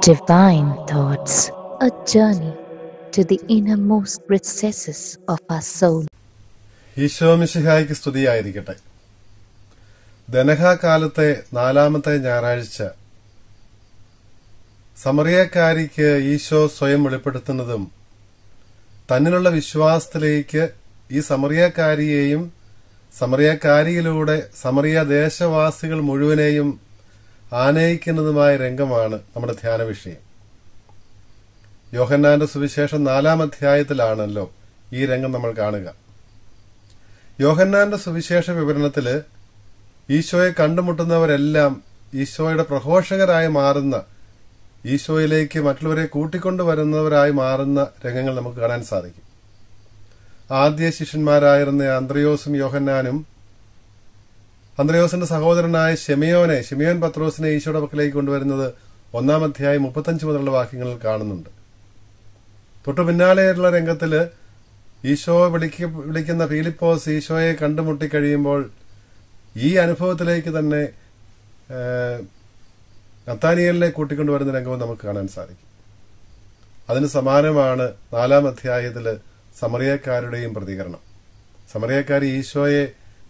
Divine Thoughts, a journey to the innermost recesses of our soul. ഈശോമിശിഹായ്ക്ക് സ്തുതിയായിരിക്കട്ടെ ദനഹാകാലത്തെ നാലാമത്തെ ഞായറാഴ്ച സമറിയക്കാരിക്ക് ഈശോ സ്വയം വെളിപ്പെടുത്തുന്നതും തന്നിലുള്ള വിശ്വാസത്തിലേക്ക് ഈ സമറിയക്കാരിയെയും സമറിയക്കാരിയിലൂടെ സമറിയ ദേശവാസികൾ മുഴുവനെയും ആനയിക്കുന്നതുമായ രംഗമാണ് നമ്മുടെ ധ്യാന വിഷയം യോഹന്നാന്റെ സുവിശേഷം നാലാം അധ്യായത്തിലാണല്ലോ ഈ രംഗം നമ്മൾ കാണുക യോഹന്നാന്റെ സുവിശേഷ വിവരണത്തിൽ ഈശോയെ കണ്ടുമുട്ടുന്നവരെല്ലാം ഈശോയുടെ പ്രഘോഷകരായി മാറുന്ന ഈശോയിലേക്ക് മറ്റുള്ളവരെ കൂട്ടിക്കൊണ്ടുവരുന്നവരായി മാറുന്ന രംഗങ്ങൾ നമുക്ക് കാണാൻ സാധിക്കും ആദ്യ ശിഷ്യന്മാരായിരുന്ന അന്ത്രയോസും യോഹന്നാനും അന്ത്രയോസിന്റെ സഹോദരനായ ഷെമിയോനെ ഷെമിയോൻ പത്രോസിനെ ഈശോയുടെ പക്കലേക്ക് കൊണ്ടുവരുന്നത് ഒന്നാം അധ്യായം മുപ്പത്തഞ്ച് മുതലുള്ള വാക്യങ്ങളിൽ കാണുന്നുണ്ട് തൊട്ടു പിന്നാലെയുള്ള രംഗത്തിൽ ഈശോ വിളിക്ക വിളിക്കുന്ന ഫിലിപ്പോസ് ഈശോയെ കണ്ടുമുട്ടി കഴിയുമ്പോൾ ഈ അനുഭവത്തിലേക്ക് തന്നെ നത്താനിയലിനെ കൂട്ടിക്കൊണ്ടുവരുന്ന രംഗവും നമുക്ക് കാണാൻ സാധിക്കും അതിന് സമാനമാണ് നാലാം അധ്യായത്തിൽ സമറിയക്കാരുടെയും പ്രതികരണം സമറിയക്കാർ ഈശോയെ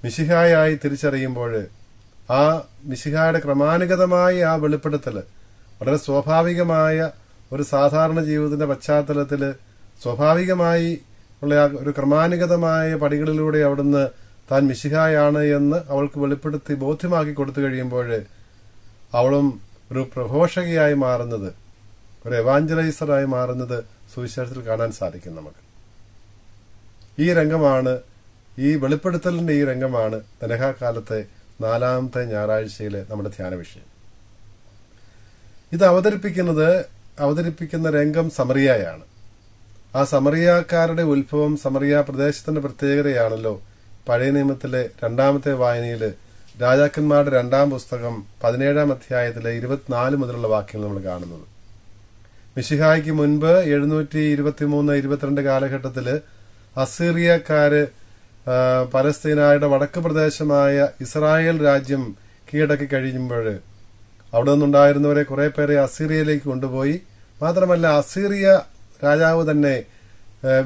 മിശിഹായായി തിരിച്ചറിയുമ്പോൾ ആ മിശിഹായുടെ ക്രമാനുഗതമായി ആ വെളിപ്പെടുത്തൽ വളരെ സ്വാഭാവികമായ ഒരു സാധാരണ ജീവിതത്തിന്റെ പശ്ചാത്തലത്തിൽ സ്വാഭാവികമായി ഉള്ള ഒരു ക്രമാനുഗതമായ പടികളിലൂടെ അവിടുന്ന് താൻ മിശിഹായാണ് എന്ന് അവൾക്ക് വെളിപ്പെടുത്തി ബോധ്യമാക്കി കൊടുത്തു കഴിയുമ്പോൾ അവളും ഒരു പ്രഘോഷകയായി മാറുന്നത് ഒരു എവാഞ്ചലൈസറായി മാറുന്നത് സുവിശേഷത്തിൽ കാണാൻ സാധിക്കും നമുക്ക് ഈ രംഗമാണ് ഈ വെളിപ്പെടുത്തലിന്റെ ഈ രംഗമാണ് തനഹാകാലത്തെ നാലാമത്തെ ഞായറാഴ്ചയിലെ നമ്മുടെ ധ്യാന വിഷയം ഇത് അവതരിപ്പിക്കുന്നത് അവതരിപ്പിക്കുന്ന രംഗം സമറിയായാണ് ആ സമറിയാക്കാരുടെ ഉത്ഭവം സമറിയ പ്രദേശത്തിന്റെ പ്രത്യേകതയാണല്ലോ പഴയ നിയമത്തിലെ രണ്ടാമത്തെ വായനയിൽ രാജാക്കന്മാരുടെ രണ്ടാം പുസ്തകം പതിനേഴാം അധ്യായത്തിലെ ഇരുപത്തിനാല് മുതലുള്ള വാക്യങ്ങൾ നമ്മൾ കാണുന്നത് മിഷിഹായ്ക്ക് മുൻപ് എഴുന്നൂറ്റി ഇരുപത്തിമൂന്ന് ഇരുപത്തിരണ്ട് കാലഘട്ടത്തിൽ അസീറിയക്കാര് പലസ്തീനായുടെ വടക്ക് പ്രദേശമായ ഇസ്രായേൽ രാജ്യം കീഴടക്കി കഴിയുമ്പോൾ അവിടെ നിന്നുണ്ടായിരുന്നവരെ കുറെ പേരെ അസീറിയയിലേക്ക് കൊണ്ടുപോയി മാത്രമല്ല അസീറിയ രാജാവ് തന്നെ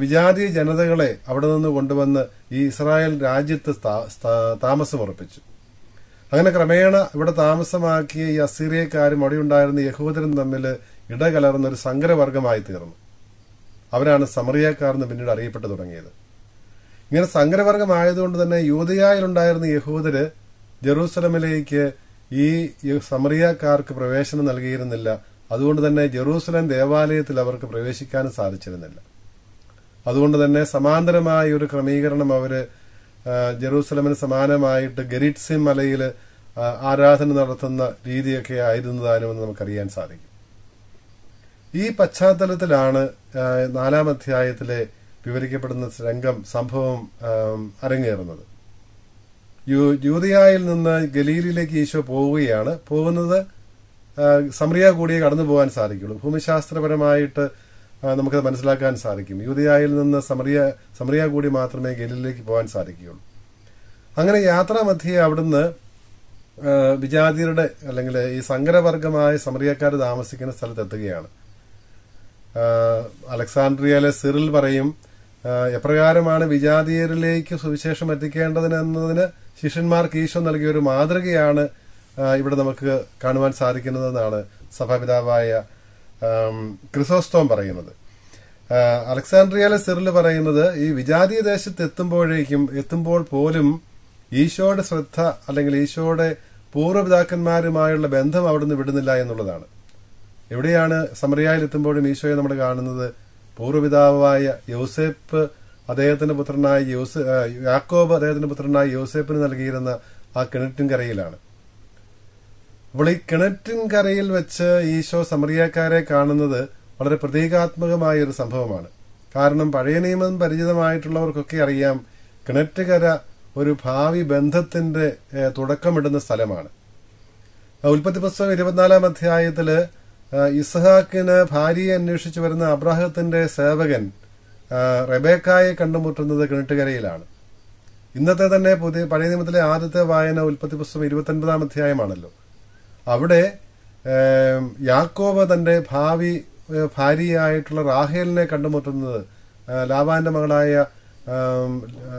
വിജാതി ജനതകളെ അവിടെ നിന്ന് കൊണ്ടുവന്ന് ഈ ഇസ്രായേൽ രാജ്യത്ത് താമസമുറപ്പിച്ചു അങ്ങനെ ക്രമേണ ഇവിടെ താമസമാക്കിയ ഈ അസീറിയക്കാരും അവിടെയുണ്ടായിരുന്ന യഹൂദരും തമ്മിൽ ഇടകലർന്ന ഒരു സങ്കരവർഗമായി തീർന്നു അവരാണ് സമറിയക്കാർ എന്ന് പിന്നീട് അറിയപ്പെട്ടു തുടങ്ങിയത് ഇങ്ങനെ സങ്കരവർഗമായതുകൊണ്ട് തന്നെ യൂതയായിലുണ്ടായിരുന്ന യഹൂദര് ജെറൂസലമിലേക്ക് ഈ സമറിയക്കാർക്ക് പ്രവേശനം നൽകിയിരുന്നില്ല അതുകൊണ്ട് തന്നെ ജെറൂസലം ദേവാലയത്തിൽ അവർക്ക് പ്രവേശിക്കാനും സാധിച്ചിരുന്നില്ല അതുകൊണ്ട് തന്നെ സമാന്തരമായ ഒരു ക്രമീകരണം അവര് ജെറൂസലമിന് സമാനമായിട്ട് ഗരിഡ്സി മലയിൽ ആരാധന നടത്തുന്ന രീതിയൊക്കെ ആയിരുന്നതാനുമെന്ന് നമുക്കറിയാൻ സാധിക്കും ഈ പശ്ചാത്തലത്തിലാണ് നാലാം അധ്യായത്തിലെ വിവരിക്കപ്പെടുന്ന രംഗം സംഭവം അരങ്ങേറുന്നത് യൂതിയായിൽ നിന്ന് ഗലീലിലേക്ക് ഈശോ പോവുകയാണ് പോകുന്നത് സമറിയ കൂടിയേ കടന്നു പോകാൻ സാധിക്കുള്ളൂ ഭൂമിശാസ്ത്രപരമായിട്ട് നമുക്കത് മനസ്സിലാക്കാൻ സാധിക്കും യൂതിയായിൽ നിന്ന് സമറിയ സമറിയ കൂടി മാത്രമേ ഗലീലിലേക്ക് പോകാൻ സാധിക്കുകയുള്ളൂ അങ്ങനെ മധ്യേ അവിടുന്ന് വിജാതിയരുടെ അല്ലെങ്കിൽ ഈ സങ്കരവർഗമായ സമറിയക്കാർ താമസിക്കുന്ന സ്ഥലത്തെത്തുകയാണ് അലക്സാണ്ട്രിയയിലെ സിറിൽ പറയും എപ്രകാരമാണ് വിജാതീയരിലേക്ക് സുവിശേഷം എത്തിക്കേണ്ടതിന് എന്നതിന് ശിഷ്യന്മാർക്ക് ഈശോ നൽകിയ ഒരു മാതൃകയാണ് ഇവിടെ നമുക്ക് കാണുവാൻ സാധിക്കുന്നതെന്നാണ് സഭാപിതാവായ ക്രിസോസ്തോം പറയുന്നത് അലക്സാണ്ട്രിയയിലെ സിറിൽ പറയുന്നത് ഈ വിജാതീയ ദേശത്ത് എത്തുമ്പോഴേക്കും എത്തുമ്പോൾ പോലും ഈശോയുടെ ശ്രദ്ധ അല്ലെങ്കിൽ ഈശോയുടെ പൂർവ്വപിതാക്കന്മാരുമായുള്ള ബന്ധം അവിടുന്ന് വിടുന്നില്ല എന്നുള്ളതാണ് എവിടെയാണ് സമറിയായിൽ എത്തുമ്പോഴും ഈശോയെ നമ്മൾ കാണുന്നത് പൂർവ്വപിതാവായ യോസേപ്പ് അദ്ദേഹത്തിന്റെ പുത്രനായ യോസ് യാക്കോബ് അദ്ദേഹത്തിന്റെ പുത്രനായ യോസേപ്പിന് നൽകിയിരുന്ന ആ കിണറ്റിൻകരയിലാണ് അപ്പോൾ ഈ കിണറ്റിൻകരയിൽ വെച്ച് ഈശോ സമറിയക്കാരെ കാണുന്നത് വളരെ പ്രതീകാത്മകമായ ഒരു സംഭവമാണ് കാരണം പഴയ നിയമം പരിചിതമായിട്ടുള്ളവർക്കൊക്കെ അറിയാം കിണറ്റുകര ഒരു ഭാവി ബന്ധത്തിന്റെ തുടക്കമിടുന്ന സ്ഥലമാണ് ഉൽപ്പത്തി പുസ്തകം ഇരുപത്തിനാലാം അധ്യായത്തില് ഇസ്ഹാക്കിന് ഭാര്യയെ അന്വേഷിച്ചു വരുന്ന അബ്രാഹത്തിന്റെ സേവകൻ റബേക്കായെ കണ്ടുമുട്ടുന്നത് കിണട്ടുകരയിലാണ് ഇന്നത്തെ തന്നെ പുതിയ പഴയ നിയമത്തിലെ ആദ്യത്തെ വായന ഉൽപ്പത്തി പുസ്തകം ഇരുപത്തൊൻപതാം അധ്യായമാണല്ലോ അവിടെ യാക്കോബ് തന്റെ ഭാവി ഭാര്യയായിട്ടുള്ള റാഹേലിനെ കണ്ടുമുട്ടുന്നത് ലാബാന്റെ മകളായ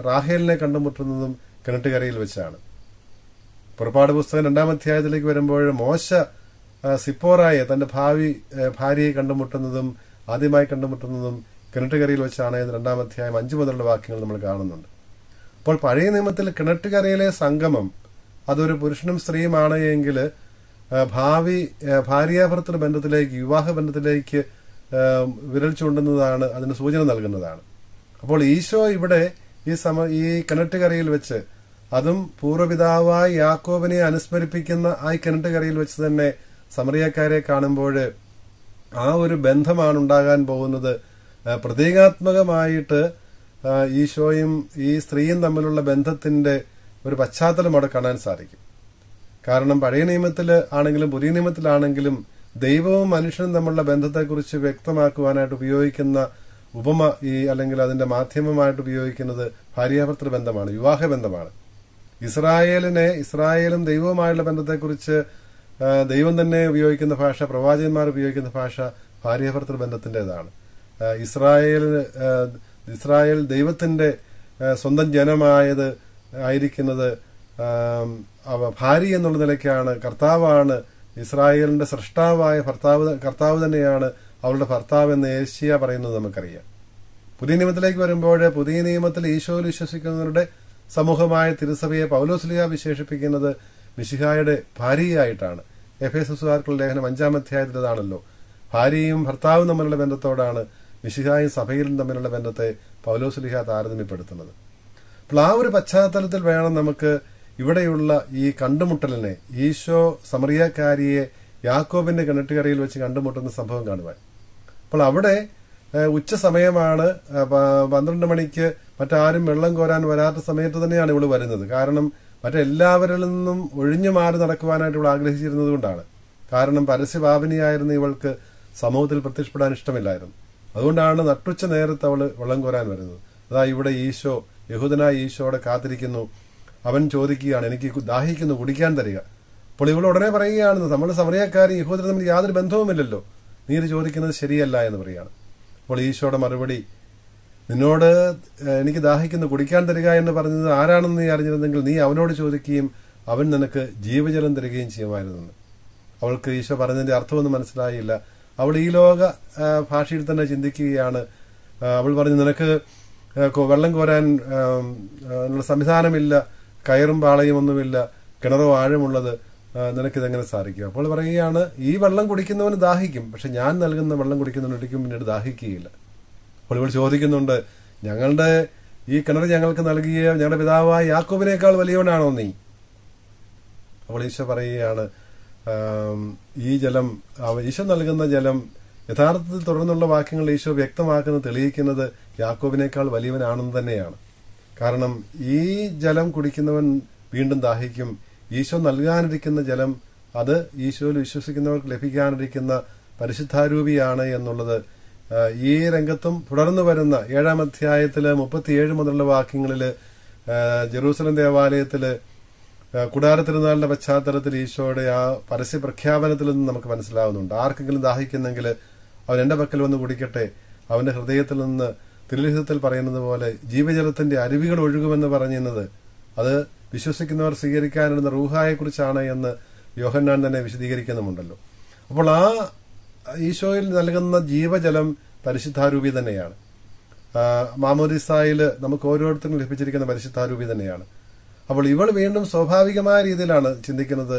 റാഹേലിനെ കണ്ടുമുട്ടുന്നതും കിണട്ടുകരയിൽ വെച്ചാണ് പുറപ്പാട് പുസ്തകം രണ്ടാം അധ്യായത്തിലേക്ക് വരുമ്പോൾ മോശ സിപ്പോറായ തന്റെ ഭാവി ഭാര്യയെ കണ്ടുമുട്ടുന്നതും ആദ്യമായി കണ്ടുമുട്ടുന്നതും കിണറ്റുകരയിൽ വെച്ചാണ് എന്ന് രണ്ടാം അധ്യായം അഞ്ചു മുതലുള്ള വാക്യങ്ങൾ നമ്മൾ കാണുന്നുണ്ട് അപ്പോൾ പഴയ നിയമത്തിൽ കിണറ്റുകരയിലെ സംഗമം അതൊരു പുരുഷനും സ്ത്രീയുമാണ് എങ്കിൽ ഭാവി ഭാര്യാഭർത്തൃ ബന്ധത്തിലേക്ക് വിവാഹ ബന്ധത്തിലേക്ക് വിരൽ ചൂണ്ടുന്നതാണ് അതിന് സൂചന നൽകുന്നതാണ് അപ്പോൾ ഈശോ ഇവിടെ ഈ സമ ഈ കിണറ്റുകരയിൽ വെച്ച് അതും പൂർവ്വപിതാവായി യാക്കോബിനെ അനുസ്മരിപ്പിക്കുന്ന ആ കിണറ്റുകരയിൽ വെച്ച് തന്നെ സമറിയക്കാരെ കാണുമ്പോൾ ആ ഒരു ബന്ധമാണ് ഉണ്ടാകാൻ പോകുന്നത് പ്രതീകാത്മകമായിട്ട് ഈശോയും ഈ സ്ത്രീയും തമ്മിലുള്ള ബന്ധത്തിന്റെ ഒരു പശ്ചാത്തലം അവിടെ കാണാൻ സാധിക്കും കാരണം പഴയ നിയമത്തിൽ ആണെങ്കിലും പുതിയ നിയമത്തിലാണെങ്കിലും ദൈവവും മനുഷ്യനും തമ്മിലുള്ള ബന്ധത്തെക്കുറിച്ച് വ്യക്തമാക്കുവാനായിട്ട് ഉപയോഗിക്കുന്ന ഉപമ ഈ അല്ലെങ്കിൽ അതിന്റെ മാധ്യമമായിട്ട് ഉപയോഗിക്കുന്നത് ഭാര്യാഭർത്തൃ ബന്ധമാണ് വിവാഹ ബന്ധമാണ് ഇസ്രായേലിനെ ഇസ്രായേലും ദൈവവുമായുള്ള ബന്ധത്തെക്കുറിച്ച് ദൈവം തന്നെ ഉപയോഗിക്കുന്ന ഭാഷ പ്രവാചകന്മാർ ഉപയോഗിക്കുന്ന ഭാഷ ഭാര്യഭർത്തൃ ബന്ധത്തിൻ്റെതാണ് ഇസ്രായേൽ ഇസ്രായേൽ ദൈവത്തിന്റെ സ്വന്തം ജനമായത് ആയിരിക്കുന്നത് ഭാര്യ എന്നുള്ള നിലയ്ക്കാണ് കർത്താവാണ് ഇസ്രായേലിന്റെ സൃഷ്ടാവായ ഭർത്താവ് കർത്താവ് തന്നെയാണ് അവളുടെ ഭർത്താവ് എന്ന് ഏഷ്യ പറയുന്നത് നമുക്കറിയാം പുതിയ നിയമത്തിലേക്ക് വരുമ്പോൾ പുതിയ നിയമത്തിൽ ഈശോയിൽ വിശ്വസിക്കുന്നവരുടെ സമൂഹമായ തിരുസഭയെ പൗലോസ്ലിയ വിശേഷിപ്പിക്കുന്നത് മിശിഹായുടെ ഭാര്യയായിട്ടാണ് എഫേസുസുകാർക്കുള്ള ലേഖനം അഞ്ചാം അധ്യായത്തിലതാണല്ലോ ഭാര്യയും ഭർത്താവും തമ്മിലുള്ള ബന്ധത്തോടാണ് മിശിഹായും സഭയിലും തമ്മിലുള്ള ബന്ധത്തെ പൗലോസുലിഹ താരതമ്യപ്പെടുത്തുന്നത് അപ്പോൾ ആ ഒരു പശ്ചാത്തലത്തിൽ വേണം നമുക്ക് ഇവിടെയുള്ള ഈ കണ്ടുമുട്ടലിനെ ഈശോ സമറിയക്കാരിയെ യാക്കോബിന്റെ കിണറ്റുകരയിൽ വെച്ച് കണ്ടുമുട്ടുന്ന സംഭവം കാണുവാൻ അപ്പോൾ അവിടെ ഉച്ച സമയമാണ് പന്ത്രണ്ട് മണിക്ക് മറ്റാരും വെള്ളം കോരാൻ വരാത്ത സമയത്ത് തന്നെയാണ് ഇവിടെ വരുന്നത് കാരണം മറ്റെല്ലാവരിൽ നിന്നും ഒഴിഞ്ഞു മാറി നടക്കുവാനായിട്ട് ഇവൾ ആഗ്രഹിച്ചിരുന്നത് കൊണ്ടാണ് കാരണം പരസ്യഭാവനിയായിരുന്ന ഇവൾക്ക് സമൂഹത്തിൽ പ്രത്യക്ഷപ്പെടാൻ ഇഷ്ടമില്ലായിരുന്നു അതുകൊണ്ടാണ് നട്ടുച്ച നേരത്ത് അവൾ വെള്ളം കോരാൻ വരുന്നത് അതാ ഇവിടെ ഈശോ യഹൂദനായ ഈശോ അവിടെ കാത്തിരിക്കുന്നു അവൻ ചോദിക്കുകയാണ് എനിക്ക് ദാഹിക്കുന്നു കുടിക്കാൻ തരിക അപ്പോൾ ഇവൾ ഉടനെ പറയുകയാണ് നമ്മൾ സമറിയക്കാരി യഹൂദർ തമ്മിൽ യാതൊരു ബന്ധവുമില്ലല്ലോ നീര് ചോദിക്കുന്നത് ശരിയല്ല എന്ന് പറയുകയാണ് അപ്പോൾ ഈശോയുടെ മറുപടി നിന്നോട് എനിക്ക് ദാഹിക്കുന്ന കുടിക്കാൻ തരിക എന്ന് പറഞ്ഞത് ആരാണെന്ന് നീ അറിഞ്ഞിരുന്നെങ്കിൽ നീ അവനോട് ചോദിക്കുകയും അവൻ നിനക്ക് ജീവജലം തരികയും ചെയ്യുമായിരുന്നു അവൾക്ക് ഈശോ പറഞ്ഞതിന്റെ അർത്ഥമൊന്നും മനസ്സിലായില്ല അവൾ ഈ ലോക ഭാഷയിൽ തന്നെ ചിന്തിക്കുകയാണ് അവൾ പറഞ്ഞു നിനക്ക് വെള്ളം കോരാൻ സംവിധാനമില്ല കയറും പാളയും ഒന്നുമില്ല കിണറോ ആഴമുള്ളത് നിനക്കിതെങ്ങനെ സാധിക്കും അപ്പോൾ പറയുകയാണ് ഈ വെള്ളം കുടിക്കുന്നവന് ദാഹിക്കും പക്ഷെ ഞാൻ നൽകുന്ന വെള്ളം കുടിക്കുന്നവനൊരിക്കും പിന്നീട് ദാഹിക്കുകയില്ല അപ്പോൾ ചോദിക്കുന്നുണ്ട് ഞങ്ങളുടെ ഈ കിണർ ഞങ്ങൾക്ക് നൽകിയ ഞങ്ങളുടെ പിതാവായ യാക്കോബിനേക്കാൾ വലിയവനാണോ നീ അപ്പോൾ ഈശോ പറയുകയാണ് ഈ ജലം ഈശോ നൽകുന്ന ജലം യഥാർത്ഥത്തിൽ തുടർന്നുള്ള വാക്യങ്ങൾ ഈശോ വ്യക്തമാക്കുന്നത് തെളിയിക്കുന്നത് യാക്കോബിനേക്കാൾ വലിയവനാണെന്ന് തന്നെയാണ് കാരണം ഈ ജലം കുടിക്കുന്നവൻ വീണ്ടും ദാഹിക്കും ഈശോ നൽകാനിരിക്കുന്ന ജലം അത് ഈശോയിൽ വിശ്വസിക്കുന്നവർക്ക് ലഭിക്കാനിരിക്കുന്ന പരിശുദ്ധാരൂപിയാണ് എന്നുള്ളത് ഈ രംഗത്തും തുടർന്നു വരുന്ന ഏഴാം അധ്യായത്തില് മുപ്പത്തിയേഴ് മുതലുള്ള വാക്യങ്ങളില് ജെറൂസലം ദേവാലയത്തില് കുടാരത്തിരുന്നാളിന്റെ പശ്ചാത്തലത്തിൽ ഈശോയുടെ ആ പരസ്യ പ്രഖ്യാപനത്തിൽ നിന്ന് നമുക്ക് മനസ്സിലാവുന്നുണ്ട് ആർക്കെങ്കിലും ദാഹിക്കുന്നെങ്കിൽ അവൻ എന്റെ പക്കൽ വന്ന് കുടിക്കട്ടെ അവന്റെ ഹൃദയത്തിൽ നിന്ന് തിരുലിഹിതത്തിൽ പറയുന്നത് പോലെ ജീവജലത്തിന്റെ അരുവികൾ ഒഴുകുമെന്ന് പറഞ്ഞിരുന്നത് അത് വിശ്വസിക്കുന്നവർ സ്വീകരിക്കാനിരുന്ന റൂഹായെക്കുറിച്ചാണ് എന്ന് യോഹന്നാൻ തന്നെ വിശദീകരിക്കുന്നുമുണ്ടല്ലോ അപ്പോൾ ആ ഈശോയിൽ നൽകുന്ന ജീവജലം പരിശുദ്ധാരൂപി തന്നെയാണ് മാമോദിസായിൽ നമുക്ക് ഓരോരുത്തർക്കും ലഭിച്ചിരിക്കുന്ന പരിശുദ്ധാരൂപി തന്നെയാണ് അപ്പോൾ ഇവൾ വീണ്ടും സ്വാഭാവികമായ രീതിയിലാണ് ചിന്തിക്കുന്നത്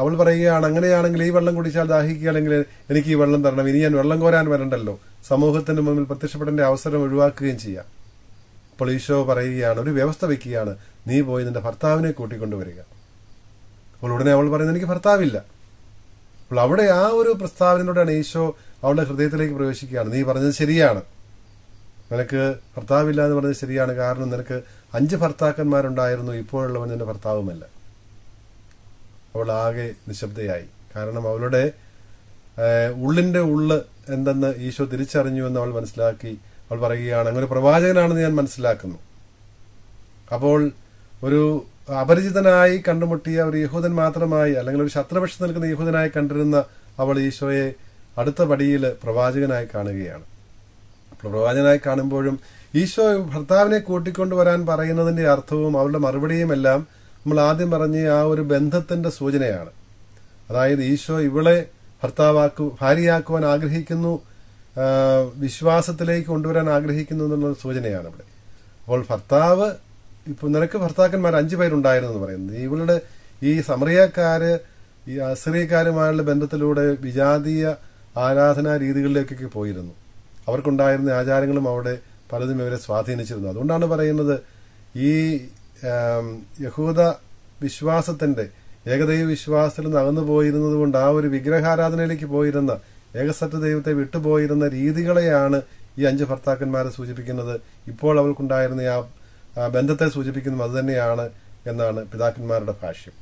അവൾ പറയുകയാണ് അങ്ങനെയാണെങ്കിൽ ഈ വെള്ളം കുടിച്ചാൽ ദാഹിക്കുകയാണെങ്കിൽ എനിക്ക് ഈ വെള്ളം തരണം ഇനി ഞാൻ വെള്ളം കോരാൻ വരണ്ടല്ലോ സമൂഹത്തിന് മുമ്പിൽ പ്രത്യക്ഷപ്പെടേണ്ട അവസരം ഒഴിവാക്കുകയും ചെയ്യാം അപ്പോൾ ഈശോ പറയുകയാണ് ഒരു വ്യവസ്ഥ വെക്കുകയാണ് നീ പോയി നിന്റെ ഭർത്താവിനെ കൂട്ടിക്കൊണ്ടുവരിക അപ്പോൾ ഉടനെ അവൾ പറയുന്നത് എനിക്ക് ഭർത്താവില്ല അപ്പോൾ അവിടെ ആ ഒരു പ്രസ്താവനയിലൂടെയാണ് ഈശോ അവളുടെ ഹൃദയത്തിലേക്ക് പ്രവേശിക്കുകയാണ് നീ പറഞ്ഞത് ശരിയാണ് നിനക്ക് ഭർത്താവില്ല എന്ന് പറഞ്ഞത് ശരിയാണ് കാരണം നിനക്ക് അഞ്ച് ഭർത്താക്കന്മാരുണ്ടായിരുന്നു ഇപ്പോഴുള്ളവൻ നിന്റെ ഭർത്താവുമല്ല അവൾ ആകെ നിശബ്ദയായി കാരണം അവളുടെ ഉള്ളിൻ്റെ ഉള്ള് എന്തെന്ന് ഈശോ തിരിച്ചറിഞ്ഞു എന്ന് അവൾ മനസ്സിലാക്കി അവൾ പറയുകയാണ് അങ്ങനെ പ്രവാചകനാണെന്ന് ഞാൻ മനസ്സിലാക്കുന്നു അപ്പോൾ ഒരു അപരിചിതനായി കണ്ടുമുട്ടിയ ഒരു യഹൂദൻ മാത്രമായി അല്ലെങ്കിൽ ഒരു ശത്രുപക്ഷം നിൽക്കുന്ന യഹൂദനായി കണ്ടിരുന്ന അവൾ ഈശോയെ അടുത്ത പടിയിൽ പ്രവാചകനായി കാണുകയാണ് പ്രവാചകനായി കാണുമ്പോഴും ഈശോ ഭർത്താവിനെ കൂട്ടിക്കൊണ്ടുവരാൻ പറയുന്നതിന്റെ അർത്ഥവും അവളുടെ മറുപടിയും എല്ലാം നമ്മൾ ആദ്യം പറഞ്ഞ ആ ഒരു ബന്ധത്തിന്റെ സൂചനയാണ് അതായത് ഈശോ ഇവളെ ഭർത്താവാക്കു ഭാര്യയാക്കുവാൻ ആഗ്രഹിക്കുന്നു വിശ്വാസത്തിലേക്ക് കൊണ്ടുവരാൻ ആഗ്രഹിക്കുന്നു എന്നുള്ള സൂചനയാണ് ഇവിടെ അപ്പോൾ ഭർത്താവ് ഇപ്പൊ നിനക്ക് ഭർത്താക്കന്മാർ അഞ്ചു പേരുണ്ടായിരുന്നു എന്ന് പറയുന്നത് ഇവളുടെ ഈ സമറിയക്കാര് ഈ അസറിയക്കാരുമായുള്ള ബന്ധത്തിലൂടെ വിജാതീയ ആരാധനാ രീതികളിലേക്കൊക്കെ പോയിരുന്നു അവർക്കുണ്ടായിരുന്ന ആചാരങ്ങളും അവിടെ പലതും ഇവരെ സ്വാധീനിച്ചിരുന്നു അതുകൊണ്ടാണ് പറയുന്നത് ഈ യഹൂദ വിശ്വാസത്തിന്റെ ഏകദൈവ വിശ്വാസത്തിൽ നകന്നു പോയിരുന്നത് കൊണ്ട് ആ ഒരു വിഗ്രഹാരാധനയിലേക്ക് പോയിരുന്ന ഏകസത്യ ദൈവത്തെ വിട്ടുപോയിരുന്ന രീതികളെയാണ് ഈ അഞ്ച് ഭർത്താക്കന്മാരെ സൂചിപ്പിക്കുന്നത് ഇപ്പോൾ അവൾക്കുണ്ടായിരുന്ന ആ ബന്ധത്തെ സൂചിപ്പിക്കുന്നു അതുതന്നെയാണ് എന്നാണ് പിതാക്കന്മാരുടെ ഭാഷ്യം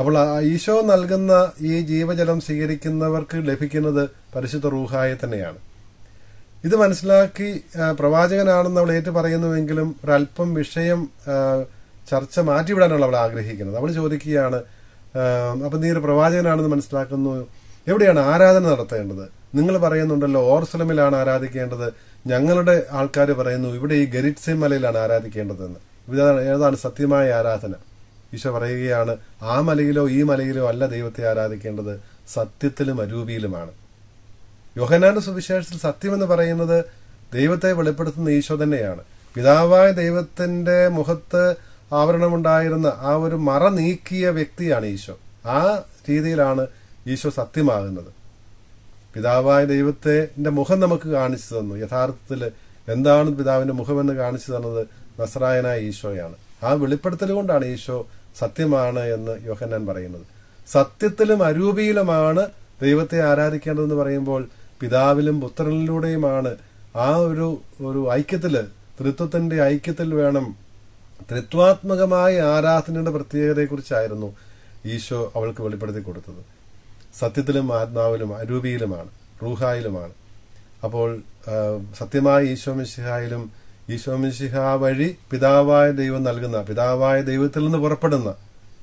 അപ്പോൾ ഈശോ നൽകുന്ന ഈ ജീവജലം സ്വീകരിക്കുന്നവർക്ക് ലഭിക്കുന്നത് പരിശുദ്ധ റൂഹായെ തന്നെയാണ് ഇത് മനസ്സിലാക്കി പ്രവാചകനാണെന്ന് അവൾ ഏറ്റുപറയുന്നുവെങ്കിലും പറയുന്നുവെങ്കിലും ഒരല്പം വിഷയം ചർച്ച മാറ്റിവിടാനാണ് അവൾ ആഗ്രഹിക്കുന്നത് അവൾ ചോദിക്കുകയാണ് അപ്പം നീ ഒരു പ്രവാചകനാണെന്ന് മനസ്സിലാക്കുന്നു എവിടെയാണ് ആരാധന നടത്തേണ്ടത് നിങ്ങൾ പറയുന്നുണ്ടല്ലോ ഓർസലമിലാണ് ആരാധിക്കേണ്ടത് ഞങ്ങളുടെ ആൾക്കാർ പറയുന്നു ഇവിടെ ഈ ഗരിറ്റ്സെ മലയിലാണ് ആരാധിക്കേണ്ടതെന്ന് ഇതാണ് ഏതാണ് സത്യമായ ആരാധന ഈശോ പറയുകയാണ് ആ മലയിലോ ഈ മലയിലോ അല്ല ദൈവത്തെ ആരാധിക്കേണ്ടത് സത്യത്തിലും അരൂപിയിലുമാണ് യോഹനാന്റെ സുവിശേഷത്തിൽ സത്യമെന്ന് പറയുന്നത് ദൈവത്തെ വെളിപ്പെടുത്തുന്ന ഈശോ തന്നെയാണ് പിതാവായ ദൈവത്തിന്റെ മുഖത്ത് ആവരണമുണ്ടായിരുന്ന ആ ഒരു മറ നീക്കിയ വ്യക്തിയാണ് ഈശോ ആ രീതിയിലാണ് ഈശോ സത്യമാകുന്നത് പിതാവായ ദൈവത്തിന്റെ മുഖം നമുക്ക് കാണിച്ചു തന്നു യഥാർത്ഥത്തിൽ എന്താണ് പിതാവിന്റെ മുഖമെന്ന് കാണിച്ചു തന്നത് നസറായനായ ഈശോയാണ് ആ വെളിപ്പെടുത്തൽ കൊണ്ടാണ് ഈശോ സത്യമാണ് എന്ന് യോഹന്നാൻ പറയുന്നത് സത്യത്തിലും അരൂപിയിലുമാണ് ദൈവത്തെ ആരാധിക്കേണ്ടതെന്ന് പറയുമ്പോൾ പിതാവിലും പുത്രനിലൂടെയുമാണ് ആ ഒരു ഒരു ഐക്യത്തില് തൃത്വത്തിന്റെ ഐക്യത്തിൽ വേണം തൃത്വാത്മകമായ ആരാധനയുടെ പ്രത്യേകതയെക്കുറിച്ചായിരുന്നു ഈശോ അവൾക്ക് വെളിപ്പെടുത്തി കൊടുത്തത് സത്യത്തിലും ആത്മാവിലും അരൂപിയിലുമാണ് റൂഹായിലുമാണ് അപ്പോൾ സത്യമായ ഈശോമിശിഹായിലും ഈശോമിശിഹ വഴി പിതാവായ ദൈവം നൽകുന്ന പിതാവായ ദൈവത്തിൽ നിന്ന് പുറപ്പെടുന്ന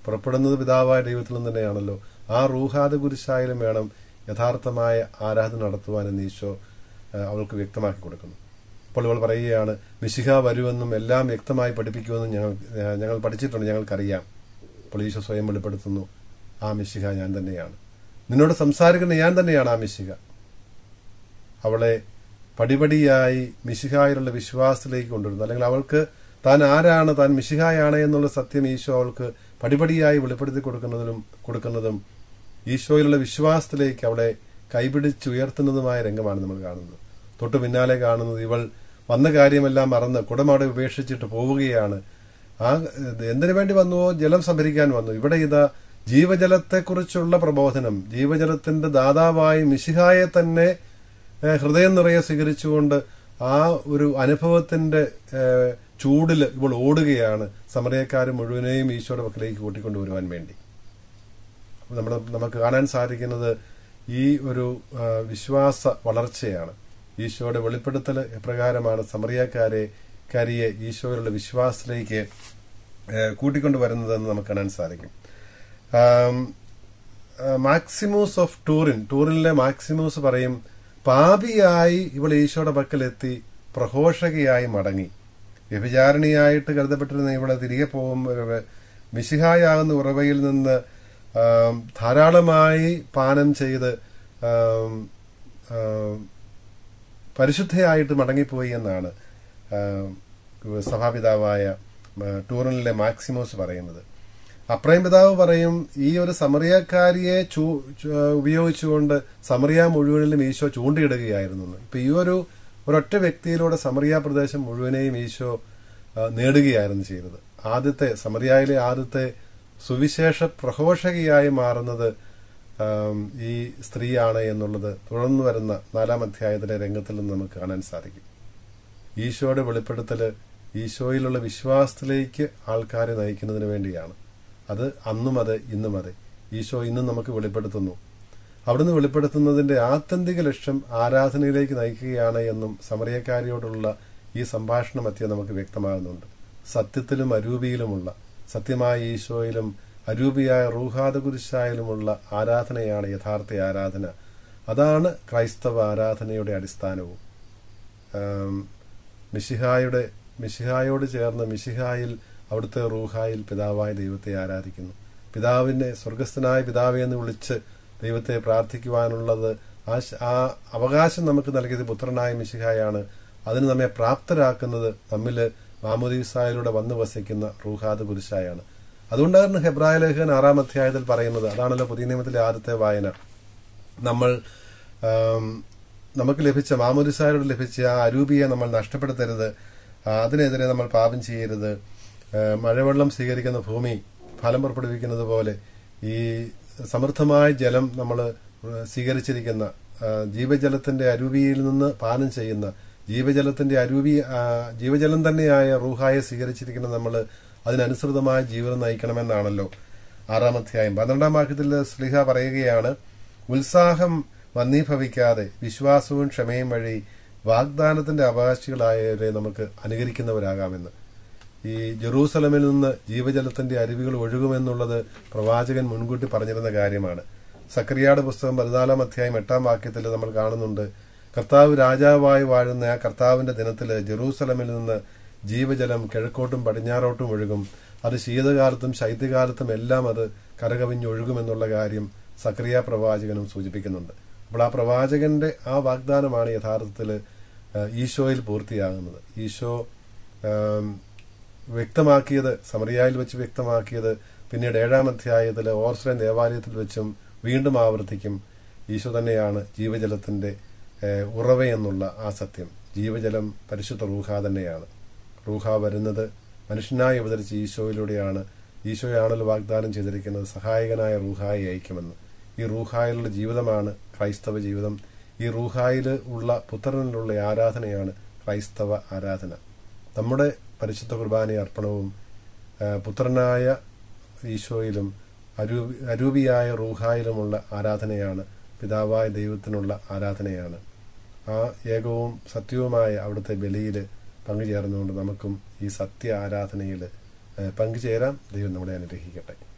പുറപ്പെടുന്നത് പിതാവായ ദൈവത്തിൽ നിന്ന് തന്നെയാണല്ലോ ആ റൂഹാദ കുരിശായാലും വേണം യഥാർത്ഥമായ ആരാധന നടത്തുവാൻ എന്ന് ഈശോ അവൾക്ക് വ്യക്തമാക്കി കൊടുക്കുന്നു അപ്പോൾ ഇവൾ പറയുകയാണ് മിശിഹ വരുമെന്നും എല്ലാം വ്യക്തമായി പഠിപ്പിക്കുമെന്നും ഞങ്ങൾ ഞങ്ങൾ പഠിച്ചിട്ടുണ്ട് ഞങ്ങൾക്കറിയാം അപ്പോൾ ഈശോ സ്വയം വെളിപ്പെടുത്തുന്നു ആ മിശിഹ ഞാൻ തന്നെയാണ് നിന്നോട് സംസാരിക്കുന്ന ഞാൻ തന്നെയാണ് ആ മിശിക അവളെ പടിപടിയായി മിശിഹായിലുള്ള വിശ്വാസത്തിലേക്ക് കൊണ്ടുവരുന്നു അല്ലെങ്കിൽ അവൾക്ക് താൻ ആരാണ് താൻ മിശിഹായാണ് എന്നുള്ള സത്യം ഈശോ അവൾക്ക് പടിപടിയായി വെളിപ്പെടുത്തി കൊടുക്കുന്നതിനും കൊടുക്കുന്നതും ഈശോയിലുള്ള വിശ്വാസത്തിലേക്ക് അവളെ കൈപിടിച്ചുയർത്തുന്നതുമായ രംഗമാണ് നമ്മൾ കാണുന്നത് തൊട്ടു പിന്നാലെ കാണുന്നത് ഇവൾ വന്ന കാര്യമെല്ലാം മറന്ന് കുടമാടെ ഉപേക്ഷിച്ചിട്ട് പോവുകയാണ് ആ എന്തിനു വേണ്ടി വന്നുവോ ജലം സംഭരിക്കാൻ വന്നു ഇവിടെ ഇതാ ജീവജലത്തെക്കുറിച്ചുള്ള പ്രബോധനം ജീവജലത്തിന്റെ ദാതാവായി മിശിഹായെ തന്നെ ഹൃദയം നിറയെ സ്വീകരിച്ചുകൊണ്ട് ആ ഒരു അനുഭവത്തിന്റെ ചൂടിൽ ഇപ്പോൾ ഓടുകയാണ് സമരക്കാർ മുഴുവനെയും ഈശോയുടെ പക്കലേക്ക് കൂട്ടിക്കൊണ്ടുവരുവാൻ വേണ്ടി നമ്മുടെ നമുക്ക് കാണാൻ സാധിക്കുന്നത് ഈ ഒരു വിശ്വാസ വളർച്ചയാണ് ഈശോയുടെ വെളിപ്പെടുത്തൽ എപ്രകാരമാണ് സമറിയക്കാരെ കരിയെ ഈശോയുടെ വിശ്വാസത്തിലേക്ക് കൂട്ടിക്കൊണ്ടുവരുന്നതെന്ന് നമുക്ക് കാണാൻ സാധിക്കും മാക്സിമൂസ് ഓഫ് ടൂറിൻ ടൂറിനിലെ മാക്സിമൂസ് പറയും പാപിയായി ഇവൾ ഈശോയുടെ പക്കലെത്തി പ്രഘോഷകയായി മടങ്ങി വ്യഭിചാരണിയായിട്ട് കരുതപ്പെട്ടിരുന്ന ഇവിടെ തിരികെ പോകുമ്പോൾ മിശിഹായാകുന്ന ഉറവയിൽ നിന്ന് ധാരാളമായി പാനം ചെയ്ത് പരിശുദ്ധയായിട്ട് മടങ്ങിപ്പോയി എന്നാണ് സഭാപിതാവായ ടൂറിനിലെ മാക്സിമോസ് പറയുന്നത് അപ്രയം പിതാവ് പറയും ഈ ഒരു സമറിയക്കാരിയെ ഉപയോഗിച്ചുകൊണ്ട് സമറിയ മുഴുവനിലും ഈശോ ചൂണ്ടിയിടുകയായിരുന്നു ഇപ്പൊ ഈ ഒരു ഒരൊറ്റ വ്യക്തിയിലൂടെ സമറിയ പ്രദേശം മുഴുവനെയും ഈശോ നേടുകയായിരുന്നു ചെയ്തത് ആദ്യത്തെ സമറിയായിലെ ആദ്യത്തെ സുവിശേഷ പ്രഘോഷകയായി മാറുന്നത് ഈ സ്ത്രീയാണ് എന്നുള്ളത് തുടർന്നു വരുന്ന നാലാം അധ്യായത്തിലെ രംഗത്തിൽ നിന്ന് നമുക്ക് കാണാൻ സാധിക്കും ഈശോയുടെ വെളിപ്പെടുത്തൽ ഈശോയിലുള്ള വിശ്വാസത്തിലേക്ക് ആൾക്കാരെ നയിക്കുന്നതിന് വേണ്ടിയാണ് അത് അന്നും അതെ ഇന്നും അതെ ഈശോ ഇന്നും നമുക്ക് വെളിപ്പെടുത്തുന്നു അവിടുന്ന് വെളിപ്പെടുത്തുന്നതിന്റെ ആത്യന്തിക ലക്ഷ്യം ആരാധനയിലേക്ക് നയിക്കുകയാണ് എന്നും സമറിയക്കാരിയോടുള്ള ഈ സംഭാഷണം എത്തിയ നമുക്ക് വ്യക്തമാകുന്നുണ്ട് സത്യത്തിലും അരൂപിയിലുമുള്ള സത്യമായ ഈശോയിലും അരൂപിയായ റൂഹാദകുരിശായാലുമുള്ള ആരാധനയാണ് യഥാർത്ഥ ആരാധന അതാണ് ക്രൈസ്തവ ആരാധനയുടെ അടിസ്ഥാനവും മിഷിഹായുടെ മിഷിഹായോട് ചേർന്ന് മിഷിഹായിൽ അവിടുത്തെ റൂഹായിൽ പിതാവായ ദൈവത്തെ ആരാധിക്കുന്നു പിതാവിനെ സ്വർഗസ്ഥനായ പിതാവെ എന്ന് വിളിച്ച് ദൈവത്തെ പ്രാർത്ഥിക്കുവാനുള്ളത് ആ ആ അവകാശം നമുക്ക് നൽകിയത് പുത്രനായ മിശിഹായാണ് അതിന് നമ്മെ പ്രാപ്തരാക്കുന്നത് നമ്മിൽ മാമുദീസായിലൂടെ വന്നു വസിക്കുന്ന റൂഹാദ് പുരുഷായാണ് അതുകൊണ്ടാണ് ഹെബ്രായ ലേഖൻ ആറാം അധ്യായത്തിൽ പറയുന്നത് അതാണല്ലോ പുതിയ നിയമത്തിലെ ആദ്യത്തെ വായന നമ്മൾ നമുക്ക് ലഭിച്ച മാമുദീസായിലൂടെ ലഭിച്ച ആ അരൂപിയെ നമ്മൾ നഷ്ടപ്പെടുത്തരുത് അതിനെതിരെ നമ്മൾ പാപം ചെയ്യരുത് മഴവെള്ളം സ്വീകരിക്കുന്ന ഭൂമി ഫലം പുറപ്പെടുവിക്കുന്നത് പോലെ ഈ സമൃദ്ധമായ ജലം നമ്മൾ സ്വീകരിച്ചിരിക്കുന്ന ജീവജലത്തിന്റെ അരൂപിയിൽ നിന്ന് പാനം ചെയ്യുന്ന ജീവജലത്തിന്റെ അരൂപി ജീവജലം തന്നെയായ റൂഹായെ സ്വീകരിച്ചിരിക്കുന്ന നമ്മൾ അതിനനുസൃതമായ ജീവിതം നയിക്കണമെന്നാണല്ലോ ആറാം അധ്യായം പന്ത്രണ്ടാം വാക്യത്തിൽ സ്ലിഹ പറയുകയാണ് ഉത്സാഹം വന്നീഭവിക്കാതെ വിശ്വാസവും ക്ഷമയും വഴി വാഗ്ദാനത്തിന്റെ അവകാശികളായവരെ നമുക്ക് അനുകരിക്കുന്നവരാകാമെന്ന് ഈ ജെറൂസലമിൽ നിന്ന് ജീവജലത്തിന്റെ അരുവികൾ ഒഴുകുമെന്നുള്ളത് പ്രവാചകൻ മുൻകൂട്ടി പറഞ്ഞിരുന്ന കാര്യമാണ് സക്രിയാട് പുസ്തകം പതിനാലാം അധ്യായം എട്ടാം വാക്യത്തിൽ നമ്മൾ കാണുന്നുണ്ട് കർത്താവ് രാജാവായി വാഴുന്ന ആ കർത്താവിന്റെ ദിനത്തിൽ ജെറൂസലമിൽ നിന്ന് ജീവജലം കിഴക്കോട്ടും പടിഞ്ഞാറോട്ടും ഒഴുകും അത് ശീതകാലത്തും ശൈത്യകാലത്തും എല്ലാം അത് കരകവിഞ്ഞൊഴുകുമെന്നുള്ള കാര്യം സക്രിയ പ്രവാചകനും സൂചിപ്പിക്കുന്നുണ്ട് അപ്പോൾ ആ പ്രവാചകന്റെ ആ വാഗ്ദാനമാണ് യഥാർത്ഥത്തിൽ ഈശോയിൽ പൂർത്തിയാകുന്നത് ഈശോ വ്യക്തമാക്കിയത് സമറിയായിൽ വെച്ച് വ്യക്തമാക്കിയത് പിന്നീട് ഏഴാം അധ്യായത്തിൽ ഓർസ്ലൈൻ ദേവാലയത്തിൽ വെച്ചും വീണ്ടും ആവർത്തിക്കും ഈശോ തന്നെയാണ് ജീവജലത്തിന്റെ ഉറവയെന്നുള്ള ആ സത്യം ജീവജലം പരിശുദ്ധ റൂഹ തന്നെയാണ് റൂഹ വരുന്നത് മനുഷ്യനായി അവതരിച്ച ഈശോയിലൂടെയാണ് ഈശോയാണല്ലോ വാഗ്ദാനം ചെയ്തിരിക്കുന്നത് സഹായകനായ റൂഹായി അയക്കുമെന്ന് ഈ റൂഹായിലുള്ള ജീവിതമാണ് ക്രൈസ്തവ ജീവിതം ഈ റൂഹായിൽ ഉള്ള പുത്രനിലുള്ള ആരാധനയാണ് ക്രൈസ്തവ ആരാധന നമ്മുടെ പരിശുദ്ധ കുർബാന അർപ്പണവും പുത്രനായ ഈശോയിലും അരൂപി അരൂപിയായ റൂഹായിലുമുള്ള ആരാധനയാണ് പിതാവായ ദൈവത്തിനുള്ള ആരാധനയാണ് ആ ഏകവും സത്യവുമായ അവിടുത്തെ ബലിയിൽ പങ്കുചേർന്നുകൊണ്ട് നമുക്കും ഈ സത്യ ആരാധനയിൽ പങ്കുചേരാം ദൈവം നമ്മളെ അനുഗ്രഹിക്കട്ടെ